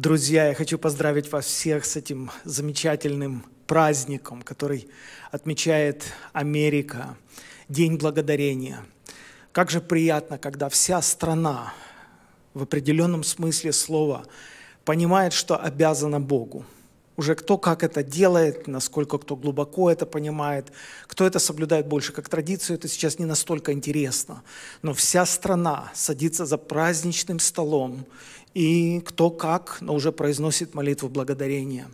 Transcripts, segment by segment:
Друзья, я хочу поздравить вас всех с этим замечательным праздником, который отмечает Америка, День Благодарения. Как же приятно, когда вся страна в определенном смысле слова понимает, что обязана Богу. Уже кто как это делает, насколько кто глубоко это понимает, кто это соблюдает больше как традицию, это сейчас не настолько интересно. Но вся страна садится за праздничным столом и кто как, но уже произносит молитву благодарения.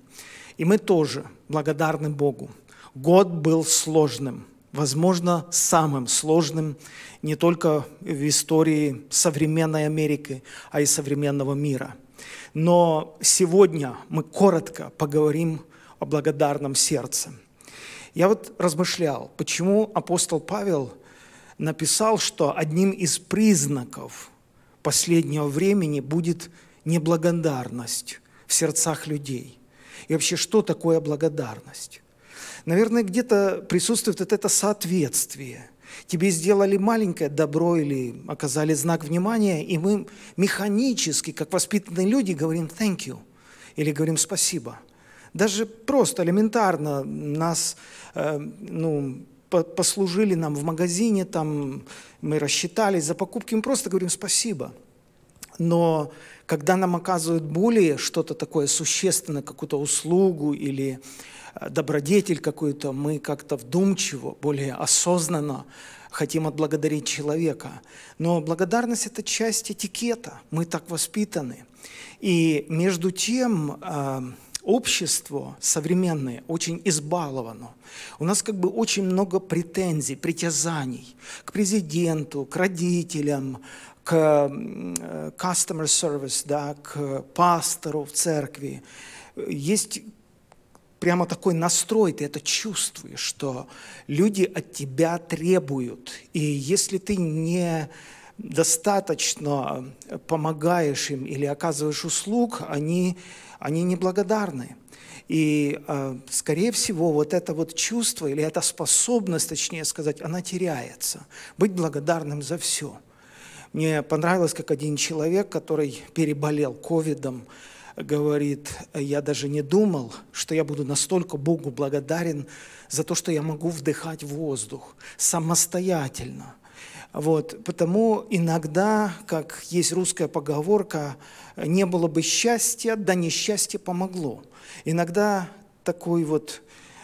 И мы тоже благодарны Богу. Год был сложным, возможно, самым сложным не только в истории современной Америки, а и современного мира. Но сегодня мы коротко поговорим о благодарном сердце. Я вот размышлял, почему апостол Павел написал, что одним из признаков – последнего времени будет неблагодарность в сердцах людей. И вообще, что такое благодарность? Наверное, где-то присутствует вот это соответствие. Тебе сделали маленькое добро или оказали знак внимания, и мы механически, как воспитанные люди, говорим «thank you» или говорим «спасибо». Даже просто элементарно нас, э, ну, послужили нам в магазине, там мы рассчитались за покупки, мы просто говорим спасибо. Но когда нам оказывают более что-то такое существенное, какую-то услугу или э, добродетель какую-то, мы как-то вдумчиво, более осознанно хотим отблагодарить человека. Но благодарность – это часть этикета, мы так воспитаны. И между тем, э, Общество современное очень избаловано. У нас как бы очень много претензий, притязаний к президенту, к родителям, к э, customer service, да, к пастору в церкви. Есть прямо такой настрой, ты это чувствуешь, что люди от тебя требуют. И если ты не достаточно помогаешь им или оказываешь услуг, они они неблагодарны. И, э, скорее всего, вот это вот чувство, или эта способность, точнее сказать, она теряется. Быть благодарным за все. Мне понравилось, как один человек, который переболел ковидом, говорит, я даже не думал, что я буду настолько Богу благодарен за то, что я могу вдыхать воздух самостоятельно – вот, потому иногда, как есть русская поговорка, не было бы счастья, да несчастье помогло. Иногда такой вот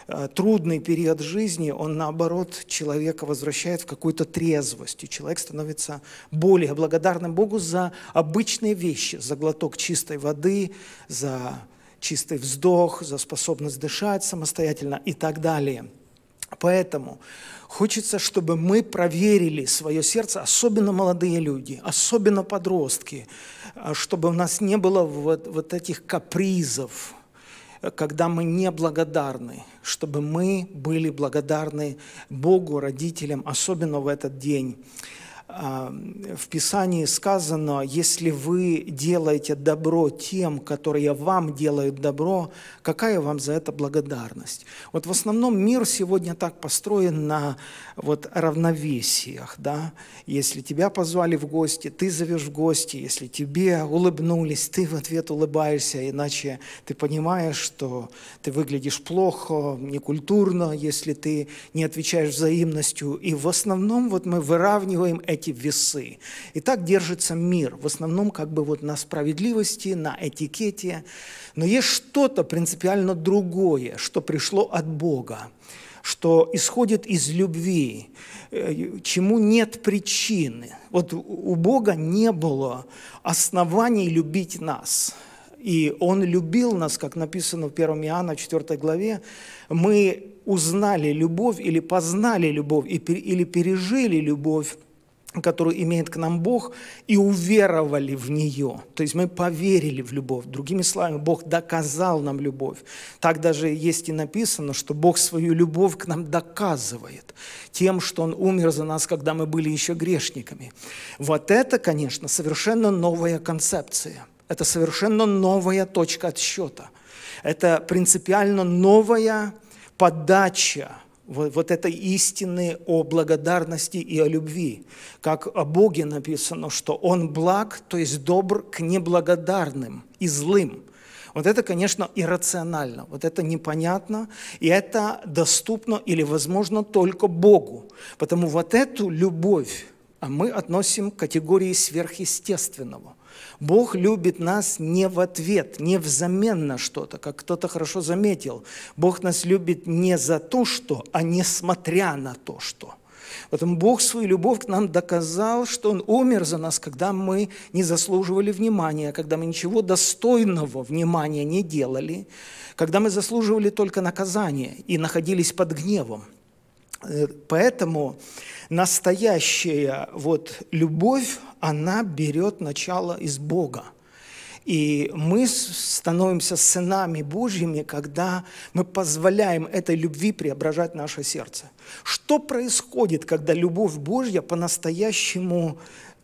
э, трудный период жизни, он наоборот человека возвращает в какую-то трезвость, и человек становится более благодарным Богу за обычные вещи, за глоток чистой воды, за чистый вздох, за способность дышать самостоятельно и так далее – Поэтому хочется, чтобы мы проверили свое сердце, особенно молодые люди, особенно подростки, а, чтобы у нас не было вот, вот этих капризов, когда мы не благодарны, чтобы мы были благодарны Богу, родителям, особенно в этот день в Писании сказано, если вы делаете добро тем, которые вам делают добро, какая вам за это благодарность? Вот в основном мир сегодня так построен на вот равновесиях, да? Если тебя позвали в гости, ты зовешь в гости, если тебе улыбнулись, ты в ответ улыбаешься, иначе ты понимаешь, что ты выглядишь плохо, некультурно, если ты не отвечаешь взаимностью. И в основном вот мы выравниваем эти эти весы. И так держится мир, в основном как бы вот на справедливости, на этикете. Но есть что-то принципиально другое, что пришло от Бога что исходит из любви, э, чему нет причины. Вот у Бога не было оснований любить нас. И Он любил нас, как написано в 1 Иоанна 4 главе. Мы узнали любовь или познали любовь или пережили любовь которую имеет к нам Бог, и уверовали в нее. То есть мы поверили в любовь. Другими словами, Бог доказал нам любовь. Так даже есть и написано, что Бог свою любовь к нам доказывает тем, что Он умер за нас, когда мы были еще грешниками. Вот это, конечно, совершенно новая концепция. Это совершенно новая точка отсчета. Это принципиально новая подача вот, вот это истины о благодарности и о любви. Как о Боге написано, что Он благ, то есть добр к неблагодарным и злым. Вот это, конечно, иррационально, вот это непонятно, и это доступно или возможно только Богу. Потому вот эту любовь а мы относим к категории сверхъестественного – Бог любит нас не в ответ, не взамен на что-то, как кто-то хорошо заметил. Бог нас любит не за то, что, а несмотря на то, что. Поэтому Бог свою любовь к нам доказал, что Он умер за нас, когда мы не заслуживали внимания, когда мы ничего достойного внимания не делали, когда мы заслуживали только наказания и находились под гневом. Э, поэтому настоящая вот любовь, она берет начало из Бога. И мы становимся сынами Божьими, когда мы позволяем этой любви преображать наше сердце. Что происходит, когда любовь Божья по-настоящему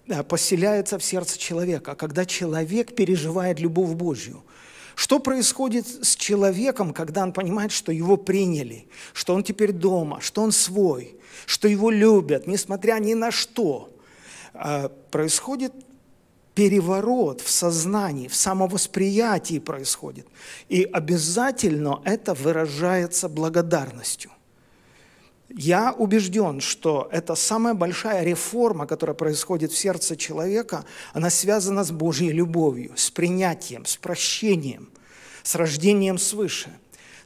э, поселяется в сердце человека, когда человек переживает любовь Божью – что происходит с человеком, когда он понимает, что его приняли, что он теперь дома, что он свой, что его любят, несмотря ни на что? А, происходит переворот в сознании, в самовосприятии происходит. И обязательно это выражается благодарностью. Я убежден, что это самая большая реформа, которая происходит в сердце человека, она связана с Божьей любовью, с принятием, с прощением, с рождением свыше.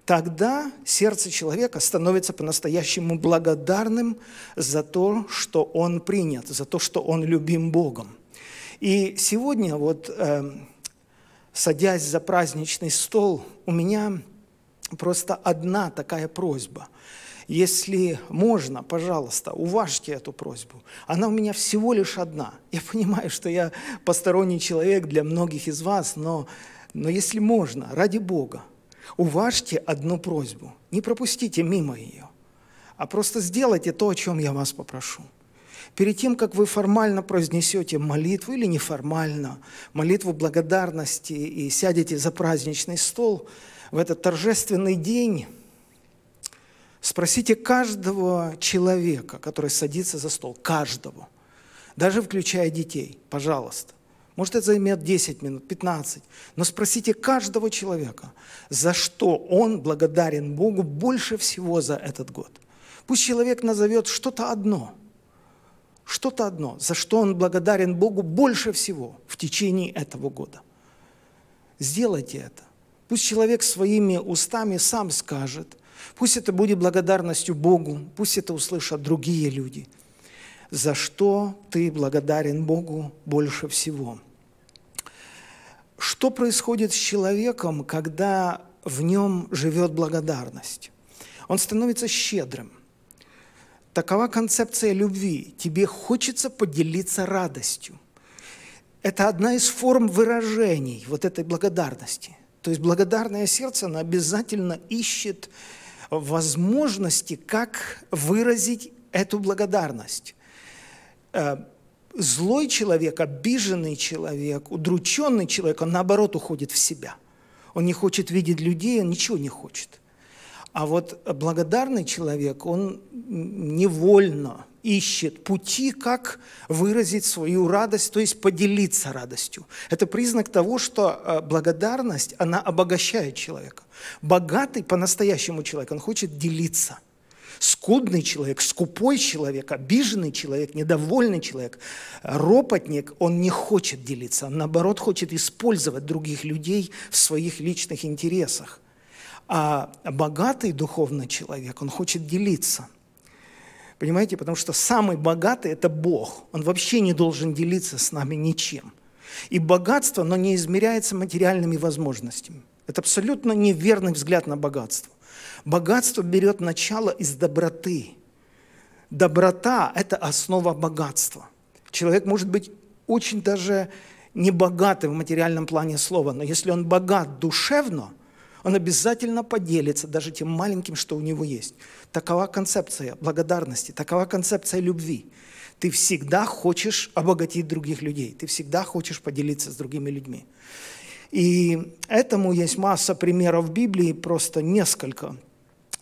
Тогда сердце человека становится по-настоящему благодарным за то, что он принят, за то, что он любим Богом. И сегодня, вот, э, садясь за праздничный стол, у меня просто одна такая просьба. Если можно, пожалуйста, уважьте эту просьбу. Она у меня всего лишь одна. Я понимаю, что я посторонний человек для многих из вас, но, но если можно, ради Бога, уважьте одну просьбу. Не пропустите мимо ее, а просто сделайте то, о чем я вас попрошу. Перед тем, как вы формально произнесете молитву или неформально, молитву благодарности и сядете за праздничный стол, в этот торжественный день – Спросите каждого человека, который садится за стол, каждого, даже включая детей, пожалуйста. Может, это займет 10 минут, 15. Но спросите каждого человека, за что он благодарен Богу больше всего за этот год. Пусть человек назовет что-то одно, что-то одно, за что он благодарен Богу больше всего в течение этого года. Сделайте это. Пусть человек своими устами сам скажет – Пусть это будет благодарностью Богу, пусть это услышат другие люди. За что ты благодарен Богу больше всего? Что происходит с человеком, когда в нем живет благодарность? Он становится щедрым. Такова концепция любви. Тебе хочется поделиться радостью. Это одна из форм выражений вот этой благодарности. То есть благодарное сердце, оно обязательно ищет возможности, как выразить эту благодарность. Э, злой человек, обиженный человек, удрученный человек, он наоборот уходит в себя. Он не хочет видеть людей, он ничего не хочет. А вот благодарный человек, он невольно ищет пути, как выразить свою радость, то есть поделиться радостью. Это признак того, что э, благодарность, она обогащает человека. Богатый по-настоящему человек, он хочет делиться. Скудный человек, скупой человек, обиженный человек, недовольный человек, ропотник, он не хочет делиться, он, наоборот, хочет использовать других людей в своих личных интересах. А богатый духовно человек, он хочет делиться – Понимаете? Потому что самый богатый – это Бог. Он вообще не должен делиться с нами ничем. И богатство, но не измеряется материальными возможностями. Это абсолютно неверный взгляд на богатство. Богатство берет начало из доброты. Доброта – это основа богатства. Человек может быть очень даже не богатый в материальном плане слова, но если он богат душевно – он обязательно поделится даже тем маленьким, что у него есть. Такова концепция благодарности, такова концепция любви. Ты всегда хочешь обогатить других людей, ты всегда хочешь поделиться с другими людьми. И этому есть масса примеров в Библии, просто несколько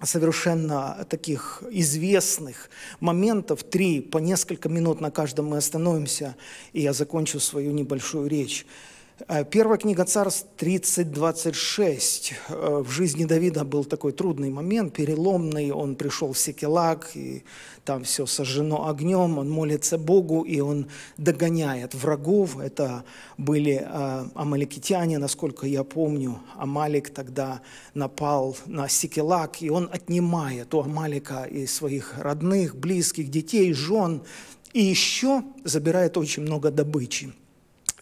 совершенно таких известных моментов, три, по несколько минут на каждом мы остановимся, и я закончу свою небольшую речь. Э, первая книга царств 30.26. Э, в жизни Давида был такой трудный момент, переломный. Он пришел в Секелак, и там все сожжено огнем. Он молится Богу, и он догоняет врагов. Это были э, амаликитяне, насколько я помню. Амалик тогда напал на Секелак, и он отнимает у Амалика и своих родных, близких, детей, жен, и еще забирает очень много добычи –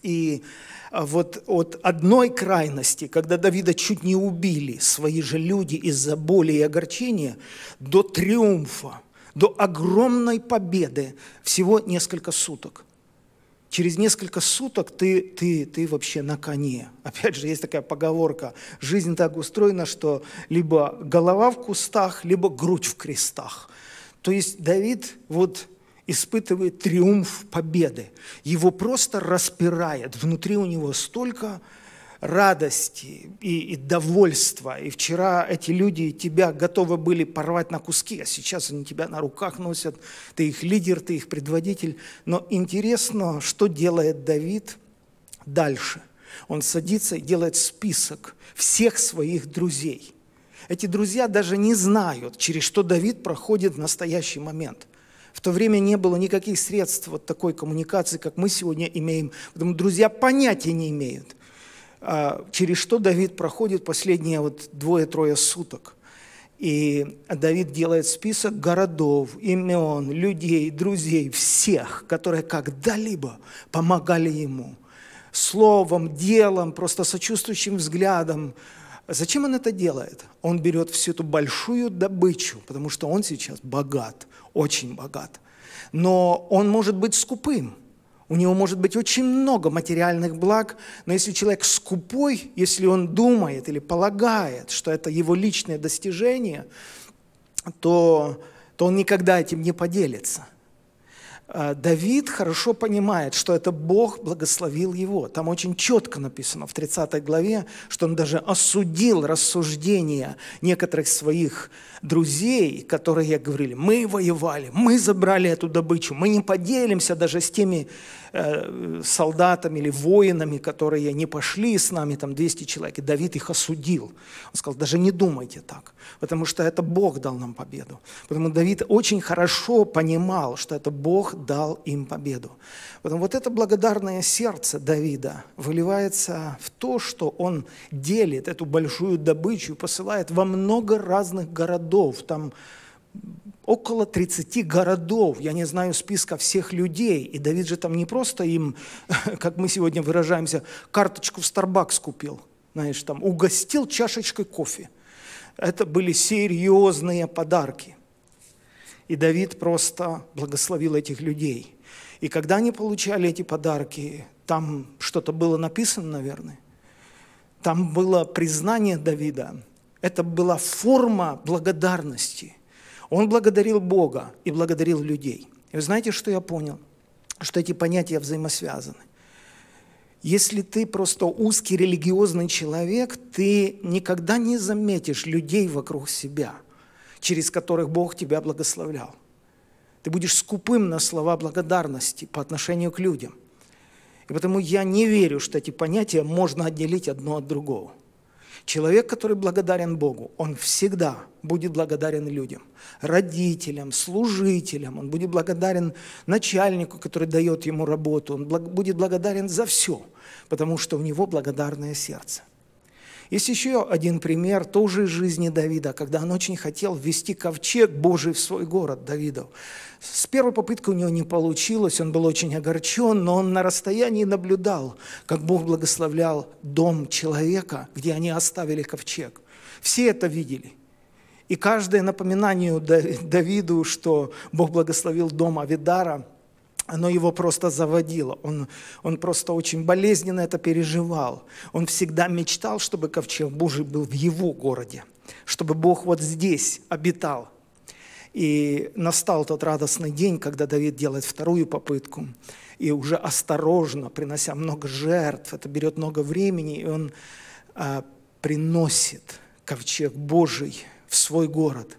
и а, вот от одной крайности, когда Давида чуть не убили свои же люди из-за боли и огорчения, до триумфа, до огромной победы всего несколько суток. Через несколько суток ты, ты, ты вообще на коне. Опять же, есть такая поговорка. Жизнь так устроена, что либо голова в кустах, либо грудь в крестах. То есть Давид вот испытывает триумф победы. Его просто распирает. Внутри у него столько радости и, и довольства. И вчера эти люди тебя готовы были порвать на куски, а сейчас они тебя на руках носят. Ты их лидер, ты их предводитель. Но интересно, что делает Давид дальше. Он садится и делает список всех своих друзей. Эти друзья даже не знают, через что Давид проходит в настоящий момент. В то время не было никаких средств вот такой коммуникации, как мы сегодня имеем. Поэтому друзья понятия не имеют, а, через что Давид проходит последние вот двое-трое суток. И Давид делает список городов, имен, людей, друзей, всех, которые когда-либо помогали ему – словом, делом, просто сочувствующим взглядом, Зачем он это делает? Он берет всю эту большую добычу, потому что он сейчас богат, очень богат. Но он может быть скупым. У него может быть очень много материальных благ, но если человек скупой, если он думает или полагает, что это его личное достижение, то, то он никогда этим не поделится – а, Давид хорошо понимает, что это Бог благословил его. Там очень четко написано в 30 главе, что он даже осудил рассуждения некоторых своих друзей, которые говорили, мы воевали, мы забрали эту добычу, мы не поделимся даже с теми Э, солдатами или воинами, которые не пошли с нами, там 200 человек, и Давид их осудил. Он сказал, даже не думайте так, потому что это Бог дал нам победу. Потому Давид очень хорошо понимал, что это Бог дал им победу. Поэтому вот это благодарное сердце Давида выливается в то, что он делит эту большую добычу, посылает во много разных городов, там около 30 городов. Я не знаю списка всех людей. И Давид же там не просто им, как мы сегодня выражаемся, карточку в Starbucks купил, знаешь, там угостил чашечкой кофе. Это были серьезные подарки. И Давид просто благословил этих людей. И когда они получали эти подарки, там что-то было написано, наверное. Там было признание Давида. Это была форма благодарности – он благодарил Бога и благодарил людей. И вы знаете, что я понял? Что эти понятия взаимосвязаны. Если ты просто узкий религиозный человек, ты никогда не заметишь людей вокруг себя, через которых Бог тебя благословлял. Ты будешь скупым на слова благодарности по отношению к людям. И потому я не верю, что эти понятия можно отделить одно от другого. Человек, который благодарен Богу, он всегда будет благодарен людям, родителям, служителям, он будет благодарен начальнику, который дает ему работу, он будет благодарен за все, потому что у него благодарное сердце. Есть еще один пример тоже из жизни Давида, когда он очень хотел ввести ковчег Божий в свой город Давидов. С первой попытки у него не получилось, он был очень огорчен, но он на расстоянии наблюдал, как Бог благословлял дом человека, где они оставили ковчег. Все это видели. И каждое напоминание Давиду, что Бог благословил дом Авидара – оно его просто заводило. Он, он просто очень болезненно это переживал. Он всегда мечтал, чтобы ковчег Божий был в его городе, чтобы Бог вот здесь обитал. И настал тот радостный день, когда Давид делает вторую попытку. И уже осторожно, принося много жертв, это берет много времени, и он а, приносит ковчег Божий в свой город.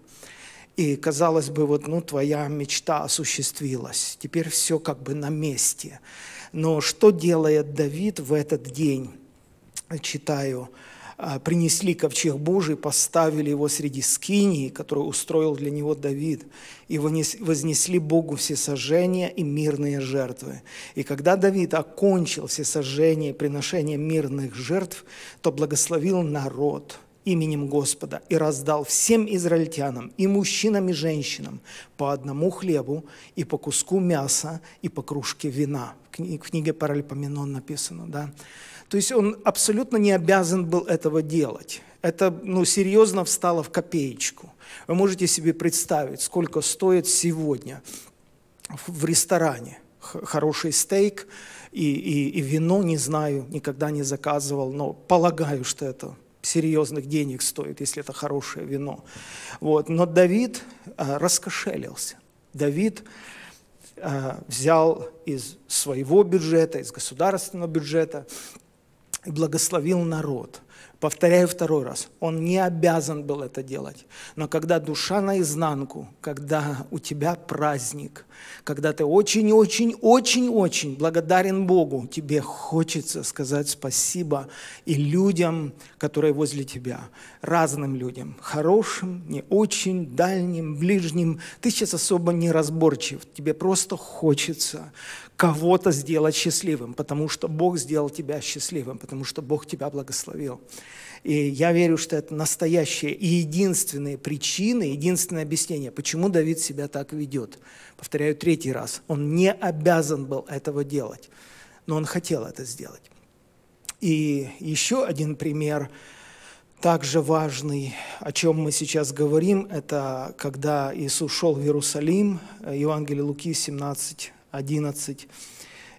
И, казалось бы, вот, ну, твоя мечта осуществилась. Теперь все как бы на месте. Но что делает Давид в этот день? Читаю «А, принесли ковчег Божий, поставили его среди скинии, которую устроил для него Давид, и вознесли Богу все сожжения и мирные жертвы. И когда Давид окончил все сожжения и приношения мирных жертв, то благословил народ – именем Господа и раздал всем израильтянам, и мужчинам, и женщинам, по одному хлебу, и по куску мяса, и по кружке вина». В книге Паральпоменон написано, да. То есть он абсолютно не обязан был этого делать. Это, ну, серьезно встало в копеечку. Вы можете себе представить, сколько стоит сегодня в ресторане хороший стейк и, и, и вино, не знаю, никогда не заказывал, но полагаю, что это серьезных денег стоит, если это хорошее вино. Вот. Но Давид э, раскошелился. Давид э, взял из своего бюджета, из государственного бюджета и благословил народ – Повторяю второй раз, он не обязан был это делать. Но когда душа наизнанку, когда у тебя праздник, когда ты очень-очень-очень-очень благодарен Богу, тебе хочется сказать спасибо и людям, которые возле тебя, разным людям, хорошим, не очень, дальним, ближним. Ты сейчас особо не разборчив, тебе просто хочется кого-то сделать счастливым, потому что Бог сделал тебя счастливым, потому что Бог тебя благословил. И я верю, что это настоящие и единственные причины, единственное объяснение, почему Давид себя так ведет. Повторяю третий раз, он не обязан был этого делать, но он хотел это сделать. И еще один пример, также важный, о чем мы сейчас говорим, это когда Иисус шел в Иерусалим, Евангелие Луки 17, 11,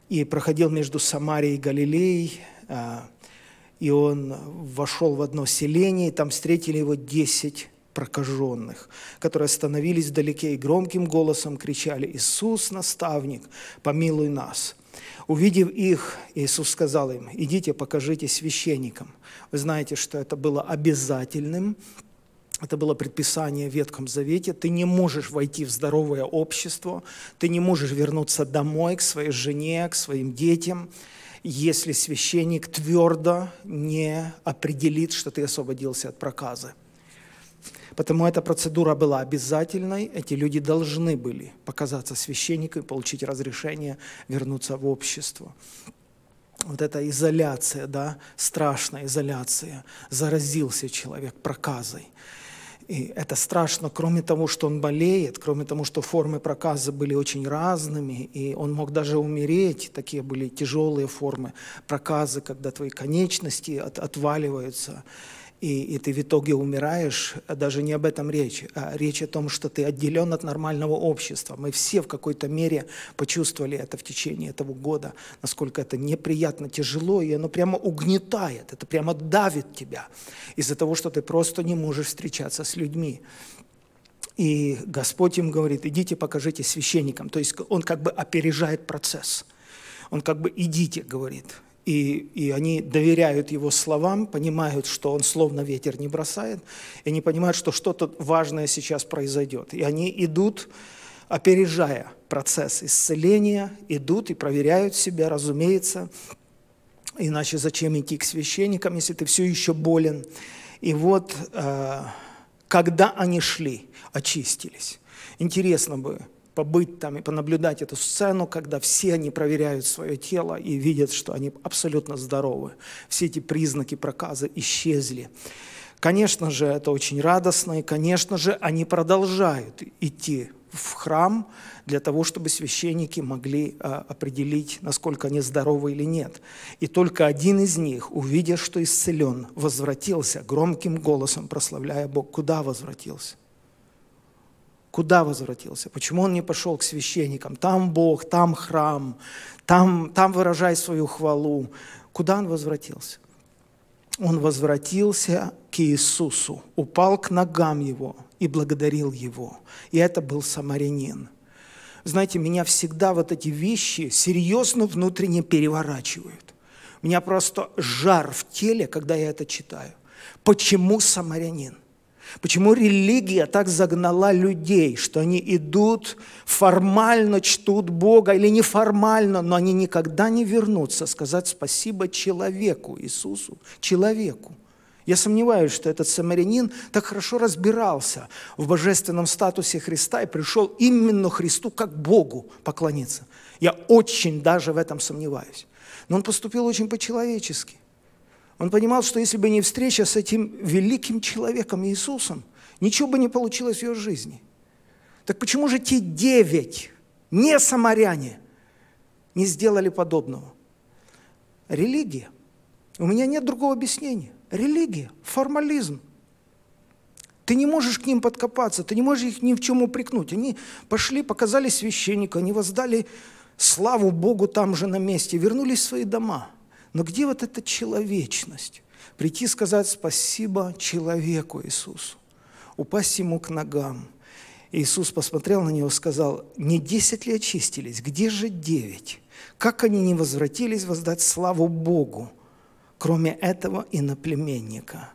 и проходил между Самарией и Галилеей, а, и он вошел в одно селение, и там встретили его десять прокаженных, которые остановились вдалеке и громким голосом кричали «Иисус, наставник, помилуй нас!» Увидев их, Иисус сказал им «Идите, покажите священникам». Вы знаете, что это было обязательным, это было предписание в Ветхом Завете, ты не можешь войти в здоровое общество, ты не можешь вернуться домой к своей жене, к своим детям, если священник твердо не определит, что ты освободился от проказы. Потому эта процедура была обязательной, эти люди должны были показаться священниками, получить разрешение вернуться в общество. Вот эта изоляция, да, страшная изоляция, заразился человек проказой. И это страшно, кроме того, что он болеет, кроме того, что формы проказа были очень разными, и он мог даже умереть. Такие были тяжелые формы проказа, когда твои конечности от, отваливаются и, и ты в итоге умираешь, э, даже не об этом речь, а речь о том, что ты отделен от нормального общества. Мы все в какой-то мере почувствовали это в течение этого года, насколько это неприятно, тяжело, и оно прямо угнетает, это прямо давит тебя из-за того, что ты просто не можешь встречаться с людьми. И Господь им говорит, идите покажите священникам. То есть он как бы опережает процесс. Он как бы идите, говорит. И, и они доверяют его словам, понимают, что он словно ветер не бросает, и они понимают, что что-то важное сейчас произойдет. И они идут, опережая процесс исцеления, идут и проверяют себя, разумеется. Иначе зачем идти к священникам, если ты все еще болен? И вот, э, когда они шли, очистились. Интересно бы, побыть там и понаблюдать эту сцену, когда все они проверяют свое тело и видят, что они абсолютно здоровы. Все эти признаки проказа исчезли. Конечно же, это очень радостно, и, конечно же, они продолжают идти в храм для того, чтобы священники могли а, определить, насколько они здоровы или нет. И только один из них, увидя, что исцелен, возвратился громким голосом, прославляя Бог, куда возвратился. Куда возвратился? Почему он не пошел к священникам? Там Бог, там храм, там, там выражай свою хвалу. Куда он возвратился? Он возвратился к Иисусу, упал к ногам Его и благодарил Его. И это был самарянин. Знаете, меня всегда вот эти вещи серьезно внутренне переворачивают. У Меня просто жар в теле, когда я это читаю. Почему самарянин? Почему религия так загнала людей, что они идут, формально чтут Бога или неформально, но они никогда не вернутся сказать спасибо человеку, Иисусу, человеку. Я сомневаюсь, что этот самарянин так хорошо разбирался в божественном статусе Христа и пришел именно Христу как Богу поклониться. Я очень даже в этом сомневаюсь. Но он поступил очень по-человечески. Он понимал, что если бы не встреча с этим великим человеком Иисусом, ничего бы не получилось в ее жизни. Так почему же те девять, не самаряне, не сделали подобного? Религия. У меня нет другого объяснения. Религия, формализм. Ты не можешь к ним подкопаться, ты не можешь их ни в чем упрекнуть. Они пошли, показали священника, они воздали славу Богу там же на месте, вернулись в свои дома – но где вот эта человечность? Прийти сказать спасибо человеку Иисусу, упасть ему к ногам. Иисус посмотрел на него и сказал, «Не десять ли очистились? Где же девять? Как они не возвратились воздать славу Богу, кроме этого иноплеменника?»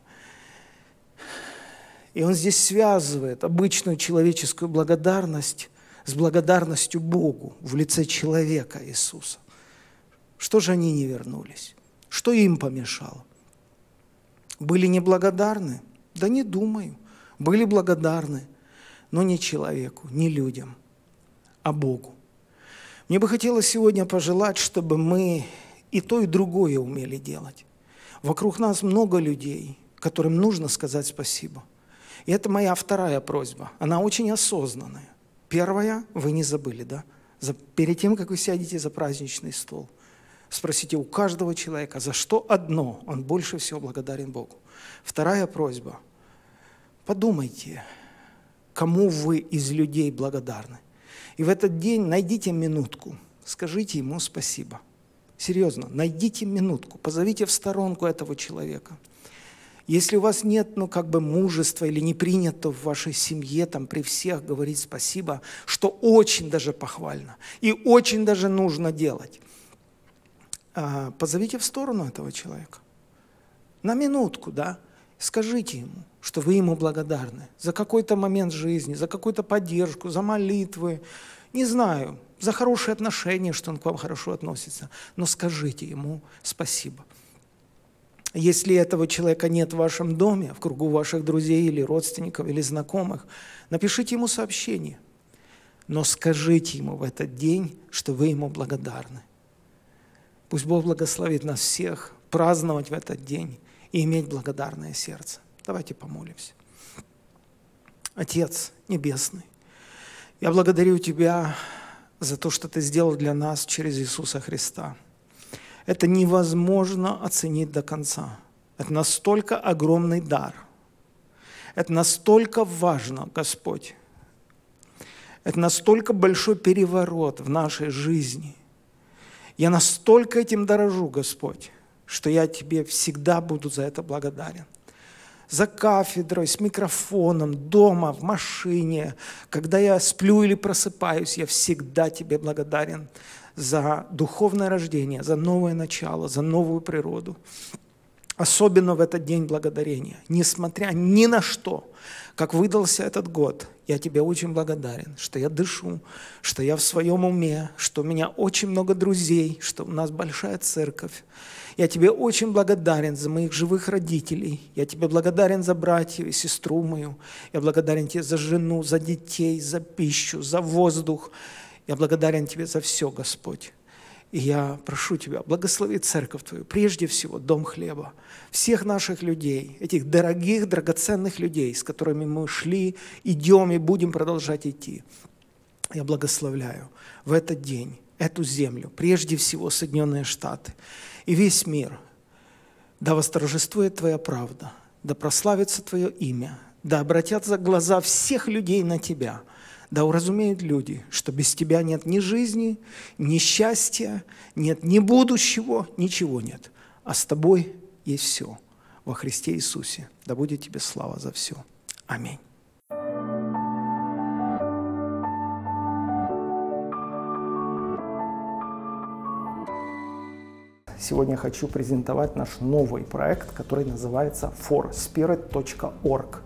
И он здесь связывает обычную человеческую благодарность с благодарностью Богу в лице человека Иисуса. Что же они не вернулись? Что им помешало? Были неблагодарны? Да не думаю. Были благодарны, но не человеку, не людям, а Богу. Мне бы хотелось сегодня пожелать, чтобы мы и то, и другое умели делать. Вокруг нас много людей, которым нужно сказать спасибо. И это моя вторая просьба. Она очень осознанная. Первая, вы не забыли, да? За, перед тем, как вы сядете за праздничный стол – Спросите у каждого человека, за что одно он больше всего благодарен Богу. Вторая просьба. Подумайте, кому вы из людей благодарны. И в этот день найдите минутку, скажите ему спасибо. Серьезно, найдите минутку, позовите в сторонку этого человека. Если у вас нет, ну, как бы мужества или не принято в вашей семье там при всех говорить спасибо, что очень даже похвально и очень даже нужно делать – а, позовите в сторону этого человека. На минутку, да? Скажите ему, что вы ему благодарны за какой-то момент жизни, за какую-то поддержку, за молитвы, не знаю, за хорошие отношения, что он к вам хорошо относится, но скажите ему спасибо. Если этого человека нет в вашем доме, в кругу ваших друзей или родственников, или знакомых, напишите ему сообщение. Но скажите ему в этот день, что вы ему благодарны. Пусть Бог благословит нас всех праздновать в этот день и иметь благодарное сердце. Давайте помолимся. Отец Небесный, я благодарю Тебя за то, что Ты сделал для нас через Иисуса Христа. Это невозможно оценить до конца. Это настолько огромный дар. Это настолько важно, Господь. Это настолько большой переворот в нашей жизни – я настолько этим дорожу, Господь, что я Тебе всегда буду за это благодарен. За кафедрой, с микрофоном, дома, в машине, когда я сплю или просыпаюсь, я всегда Тебе благодарен за духовное рождение, за новое начало, за новую природу. Особенно в этот день благодарения, несмотря ни на что, как выдался этот год – я тебе очень благодарен, что я дышу, что я в своем уме, что у меня очень много друзей, что у нас большая церковь. Я тебе очень благодарен за моих живых родителей. Я тебе благодарен за братьев и сестру мою. Я благодарен тебе за жену, за детей, за пищу, за воздух. Я благодарен тебе за все, Господь. И я прошу Тебя, благослови церковь Твою, прежде всего дом хлеба, всех наших людей, этих дорогих, драгоценных людей, с которыми мы шли, идем и будем продолжать идти. Я благословляю в этот день эту землю, прежде всего Соединенные Штаты и весь мир. Да восторжествует Твоя правда, да прославится Твое имя, да обратятся глаза всех людей на Тебя – да уразумеют люди, что без тебя нет ни жизни, ни счастья, нет ни будущего, ничего нет. А с тобой есть все. Во Христе Иисусе. Да будет тебе слава за все. Аминь. Сегодня хочу презентовать наш новый проект, который называется forspirit.org.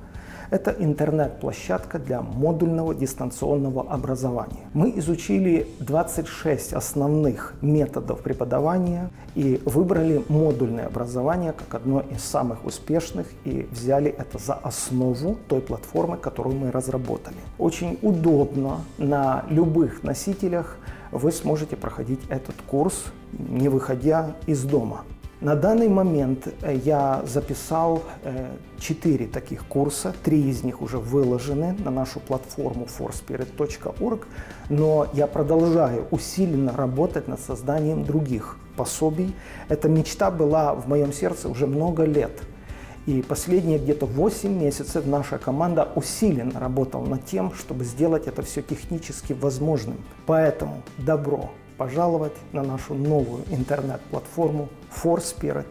Это интернет-площадка для модульного дистанционного образования. Мы изучили 26 основных методов преподавания и выбрали модульное образование как одно из самых успешных и взяли это за основу той платформы, которую мы разработали. Очень удобно на любых носителях вы сможете проходить этот курс, не выходя из дома. На данный момент э, я записал 4 э, таких курса, 3 из них уже выложены на нашу платформу forspirit.org, но я продолжаю усиленно работать над созданием других пособий. Эта мечта была в моем сердце уже много лет. И последние где-то 8 месяцев наша команда усиленно работала над тем, чтобы сделать это все технически возможным. Поэтому добро пожаловать на нашу новую интернет-платформу forspirit.org.